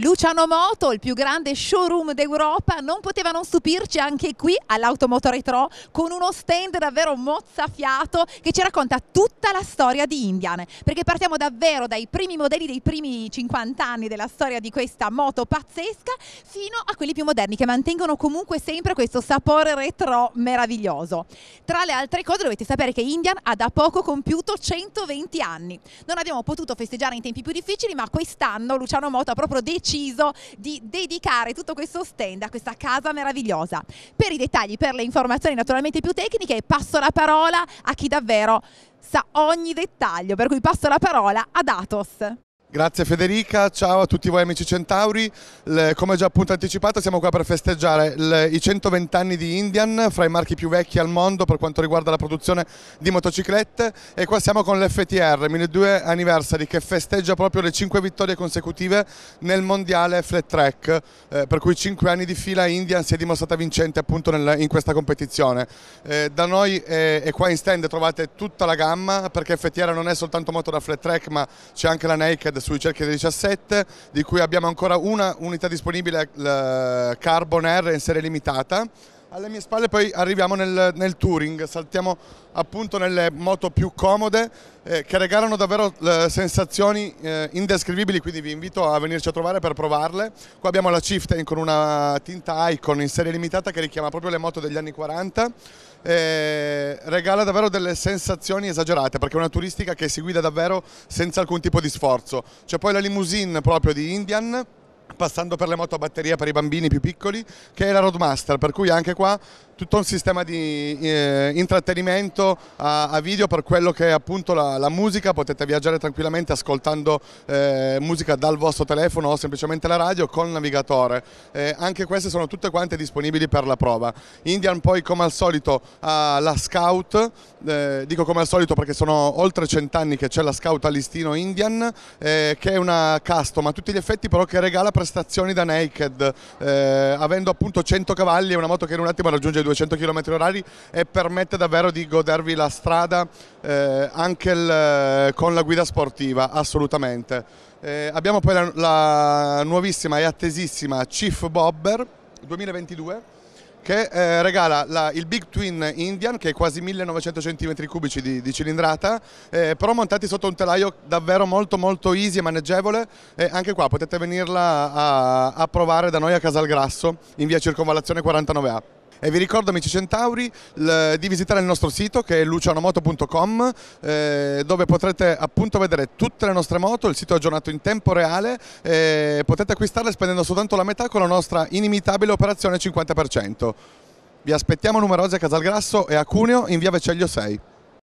Luciano Moto, il più grande showroom d'Europa, non poteva non stupirci anche qui all'Automoto Retro con uno stand davvero mozzafiato che ci racconta tutta la storia di Indian, perché partiamo davvero dai primi modelli dei primi 50 anni della storia di questa moto pazzesca fino a quelli più moderni che mantengono comunque sempre questo sapore retro meraviglioso. Tra le altre cose dovete sapere che Indian ha da poco compiuto 120 anni. Non abbiamo potuto festeggiare in tempi più difficili, ma quest'anno Luciano Moto ha proprio deciso deciso di dedicare tutto questo stand a questa casa meravigliosa. Per i dettagli, per le informazioni naturalmente più tecniche, passo la parola a chi davvero sa ogni dettaglio, per cui passo la parola ad Atos. Grazie Federica, ciao a tutti voi amici Centauri, come già appunto anticipato siamo qua per festeggiare i 120 anni di Indian, fra i marchi più vecchi al mondo per quanto riguarda la produzione di motociclette e qua siamo con l'FTR 1002 Anniversary che festeggia proprio le 5 vittorie consecutive nel mondiale flat track, eh, per cui 5 anni di fila Indian si è dimostrata vincente appunto in questa competizione. Eh, da noi eh, e qua in stand trovate tutta la gamma perché FTR non è soltanto moto da flat track ma c'è anche la Naked sui cerchi dei 17, di cui abbiamo ancora una unità disponibile, Carbon Air in serie limitata alle mie spalle poi arriviamo nel, nel touring, saltiamo appunto nelle moto più comode eh, che regalano davvero eh, sensazioni eh, indescrivibili, quindi vi invito a venirci a trovare per provarle. Qua abbiamo la Chieftain con una tinta Icon in serie limitata che richiama proprio le moto degli anni 40, eh, regala davvero delle sensazioni esagerate perché è una turistica che si guida davvero senza alcun tipo di sforzo. C'è poi la limousine proprio di Indian passando per le moto a batteria per i bambini più piccoli, che è la Roadmaster, per cui anche qua tutto un sistema di eh, intrattenimento a, a, video per quello che è appunto la, la musica, potete viaggiare tranquillamente ascoltando eh, musica dal vostro telefono o semplicemente la radio col navigatore. Eh, anche queste sono tutte quante disponibili per la prova. Indian poi come al solito ha la Scout, eh, dico come al solito perché sono oltre cent'anni che c'è la Scout Allistino listino Indian, eh, che è una custom a tutti gli effetti però che regala per stazioni da naked, eh, avendo appunto 100 cavalli è una moto che in un attimo raggiunge i 200 km orari e permette davvero di godervi la strada eh, anche il, eh, con la guida sportiva, assolutamente. Eh, abbiamo poi la, la nuovissima e attesissima Chief Bobber 2022 che eh, regala la, il Big Twin Indian che è quasi 1900 cm3 di, di, cilindrata eh, però montati sotto un telaio davvero molto molto easy e maneggevole eh, anche qua potete venirla a, a provare da noi a Casalgrasso in via Circonvallazione 49A. E vi ricordo amici Centauri di visitare il nostro sito che è lucianomoto.com eh, dove potrete appunto vedere tutte le nostre moto, il sito è aggiornato in tempo reale e potete acquistarle spendendo soltanto la metà con la nostra inimitabile operazione 50%. Vi aspettiamo numerose a Casalgrasso e a Cuneo in via Vecellio 6.